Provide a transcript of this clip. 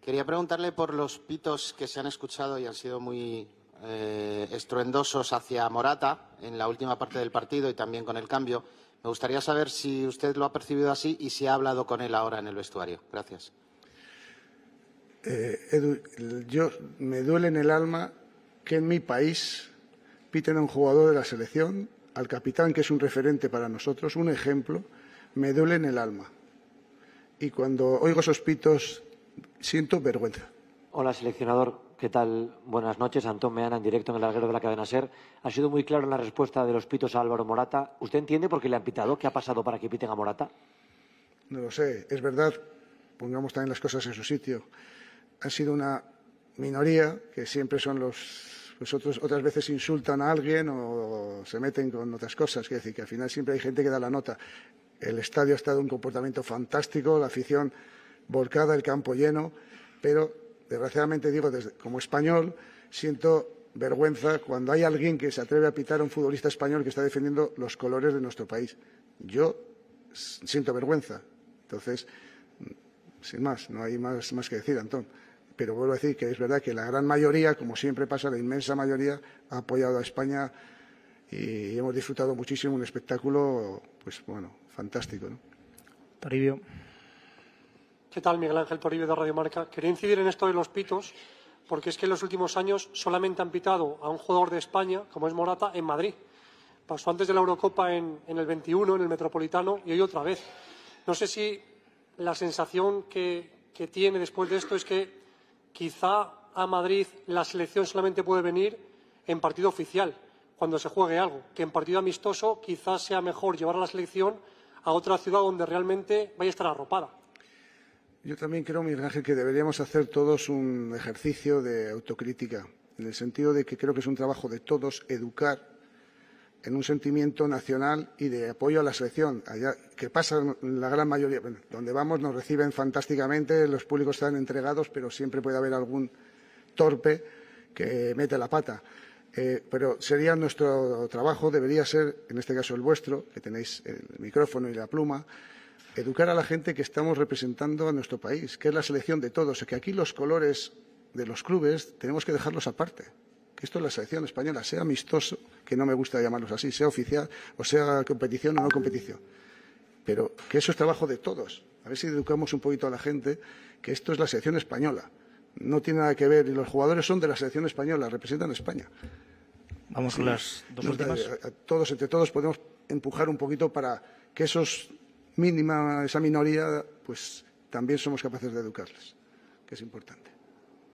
Quería preguntarle por los pitos que se han escuchado y han sido muy eh, estruendosos hacia Morata en la última parte del partido y también con el cambio. Me gustaría saber si usted lo ha percibido así y si ha hablado con él ahora en el vestuario. Gracias. Eh, yo me duele en el alma que en mi país piten a un jugador de la selección, al capitán que es un referente para nosotros, un ejemplo, me duele en el alma. Y cuando oigo esos pitos siento vergüenza. Hola, seleccionador. ¿Qué tal? Buenas noches. Antón Meana, en directo en el larguero de la cadena SER. Ha sido muy claro en la respuesta de los pitos a Álvaro Morata. ¿Usted entiende por qué le han pitado? ¿Qué ha pasado para que piten a Morata? No lo sé. Es verdad, pongamos también las cosas en su sitio. Ha sido una minoría, que siempre son los... otras veces insultan a alguien o se meten con otras cosas. Quiere decir que al final siempre hay gente que da la nota. El estadio ha estado un comportamiento fantástico, la afición volcada el campo lleno, pero desgraciadamente digo, desde, como español, siento vergüenza cuando hay alguien que se atreve a pitar a un futbolista español que está defendiendo los colores de nuestro país. Yo siento vergüenza. Entonces, mm, sin más, no hay más, más que decir, Antón. Pero vuelvo a decir que es verdad que la gran mayoría, como siempre pasa, la inmensa mayoría ha apoyado a España y hemos disfrutado muchísimo un espectáculo, pues bueno, fantástico. ¿Qué tal, Miguel Ángel Toribio de Radio Marca? Quería incidir en esto de los pitos, porque es que en los últimos años solamente han pitado a un jugador de España, como es Morata, en Madrid. Pasó antes de la Eurocopa en, el 21, en el Metropolitano, y hoy otra vez. No sé si la sensación que, tiene después de esto es que quizá a Madrid la selección solamente puede venir en partido oficial, cuando se juegue algo, que en partido amistoso quizá sea mejor llevar a la selección a otra ciudad donde realmente vaya a estar arropada. Yo también creo, Miguel Ángel, que deberíamos hacer todos un ejercicio de autocrítica, en el sentido de que creo que es un trabajo de todos educar en un sentimiento nacional y de apoyo a la selección, allá que pasa la gran mayoría, donde vamos nos reciben fantásticamente, los públicos están entregados, pero siempre puede haber algún torpe que mete la pata. Eh, pero sería nuestro trabajo, debería ser, en este caso el vuestro, que tenéis el micrófono y la pluma, educar a la gente que estamos representando a nuestro país, que es la selección de todos, que aquí los colores de los clubes tenemos que dejarlos aparte. Que esto es la selección española, sea amistoso, que no me gusta llamarlos así, sea oficial o sea competición o no competición. Pero que eso es trabajo de todos. A ver si educamos un poquito a la gente que esto es la selección española. No tiene nada que ver, y los jugadores son de la selección española, representan a España. Vamos las dos últimas. todos, entre todos, podemos empujar un poquito para que esos mínima esa minoría, pues también somos capaces de educarles, que es importante.